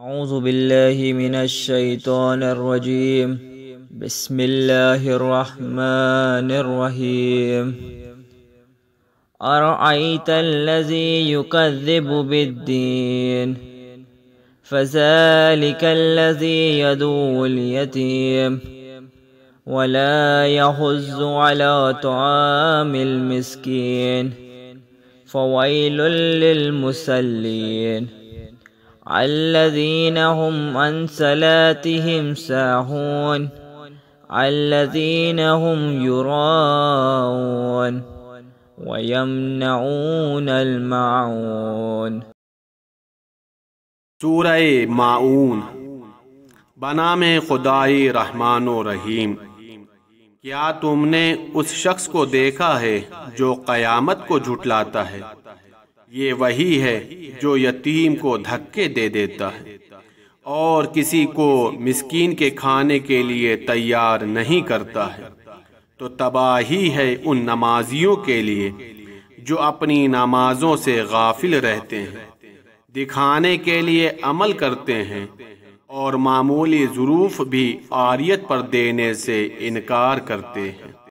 أعوذ بالله من الشيطان الرجيم بسم الله الرحمن الرحيم أرأيت الذي يكذب بالدين فذلك الذي يدعو اليتيم ولا يحز على طعام المسكين فويل للمسلين الذين هم عن صلاتهم ساهون الذين هم يراون ويمنعون المعون سورة معون بنام میں خدای رحمان و رحیم کیا تم نے اس شخص کو دیکھا ہے جو قیامت کو جھٹلاتا ہے ये वही है जो यतीम को धक्के दे देता है और किसी को मिसकीन के खाने के लिए तैयार नहीं करता है तो तबाही है उन नमाजियों के लिए जो अपनी नमाजों से गाफिल रहते हैं दिखाने के लिए अमल करते हैं और मामूली ज़रूफ़ भी आरियत पर देने से इनकार करते हैं